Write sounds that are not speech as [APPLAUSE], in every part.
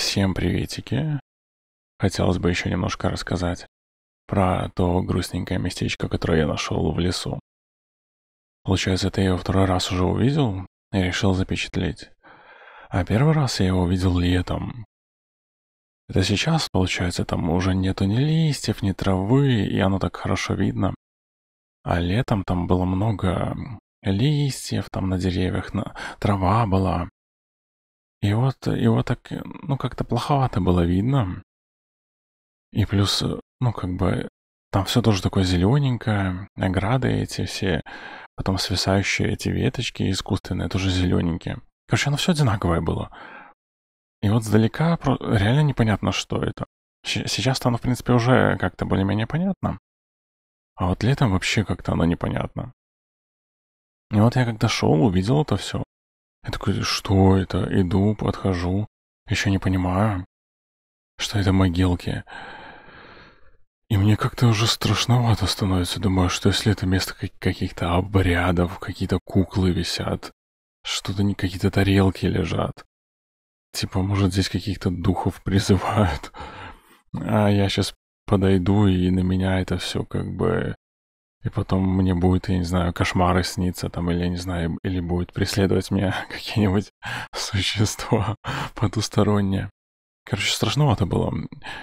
Всем приветики. Хотелось бы еще немножко рассказать про то грустненькое местечко, которое я нашел в лесу. Получается, это я его второй раз уже увидел и решил запечатлеть. А первый раз я его увидел летом. Это сейчас, получается, там уже нету ни листьев, ни травы, и оно так хорошо видно. А летом там было много листьев, там на деревьях на... трава была. И Его, его так, ну, как-то плоховато было видно. И плюс, ну, как бы, там все тоже такое зелененькое, ограды эти все, потом свисающие эти веточки искусственные, тоже зелененькие. Короче, оно все одинаковое было. И вот сдалека реально непонятно, что это. Сейчас-то оно, в принципе, уже как-то более-менее понятно. А вот летом вообще как-то оно непонятно. И вот я когда шел, увидел это все. Я такой, что это? Иду, подхожу, еще не понимаю, что это могилки. И мне как-то уже страшновато становится. Думаю, что если это место каких-то обрядов, какие-то куклы висят, что-то не какие-то тарелки лежат. Типа, может, здесь каких-то духов призывают. А я сейчас подойду, и на меня это все как бы и потом мне будет, я не знаю, кошмары сниться там, или, я не знаю, или будет преследовать меня [LAUGHS] какие-нибудь существа [LAUGHS] потусторонние. Короче, страшновато было.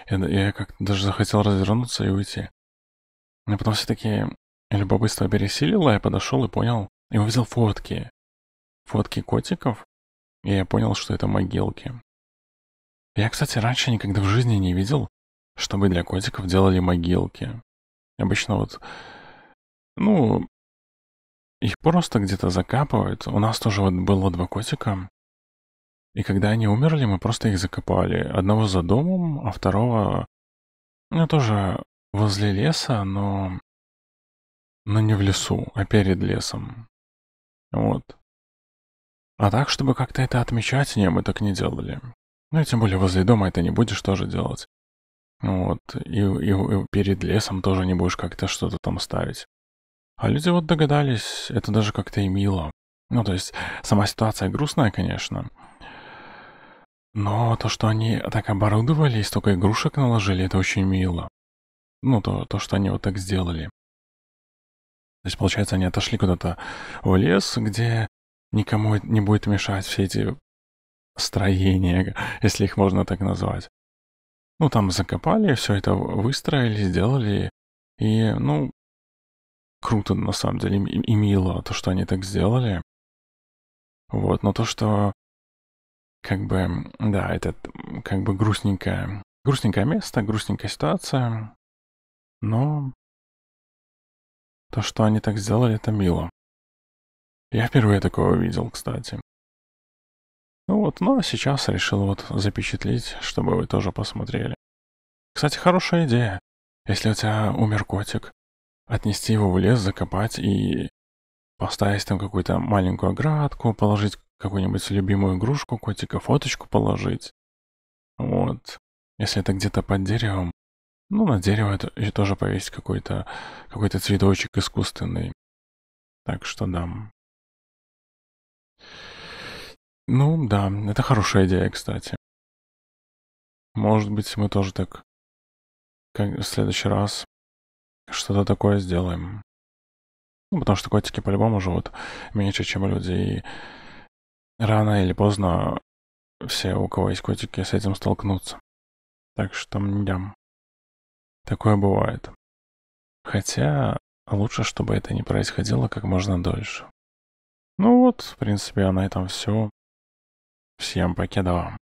Я, я как даже захотел развернуться и уйти. Но потом все-таки любопытство пересилило, я подошел и понял, и увидел фотки. Фотки котиков, и я понял, что это могилки. Я, кстати, раньше никогда в жизни не видел, чтобы для котиков делали могилки. Обычно вот ну, их просто где-то закапывают. У нас тоже вот было два котика. И когда они умерли, мы просто их закопали. Одного за домом, а второго... Ну, тоже возле леса, но... Но не в лесу, а перед лесом. Вот. А так, чтобы как-то это отмечать, не, мы так не делали. Ну и тем более возле дома это не будешь тоже делать. Вот. И, и, и перед лесом тоже не будешь как-то что-то там ставить. А люди вот догадались, это даже как-то и мило. Ну, то есть, сама ситуация грустная, конечно. Но то, что они так оборудовали и столько игрушек наложили, это очень мило. Ну, то, то что они вот так сделали. То есть, получается, они отошли куда-то в лес, где никому не будет мешать все эти строения, [LAUGHS] если их можно так назвать. Ну, там закопали, все это выстроили, сделали. И, ну, круто, на самом деле, и, и мило то, что они так сделали. Вот, но то, что как бы, да, это как бы грустненькое, грустненькое место, грустненькая ситуация, но то, что они так сделали, это мило. Я впервые такое увидел, кстати. Ну вот, но ну, а сейчас решил вот запечатлеть, чтобы вы тоже посмотрели. Кстати, хорошая идея. Если у тебя умер котик, отнести его в лес, закопать и поставить там какую-то маленькую оградку, положить какую-нибудь любимую игрушку котика, фоточку положить. Вот. Если это где-то под деревом, ну, на дерево это, и тоже повесить какой-то какой то цветочек искусственный. Так что да. Ну, да, это хорошая идея, кстати. Может быть, мы тоже так как в следующий раз что-то такое сделаем. Ну, потому что котики по-любому живут меньше, чем люди, и рано или поздно все, у кого есть котики, с этим столкнутся. Так что, мдям, такое бывает. Хотя лучше, чтобы это не происходило как можно дольше. Ну вот, в принципе, а на этом все. Всем пока, вам.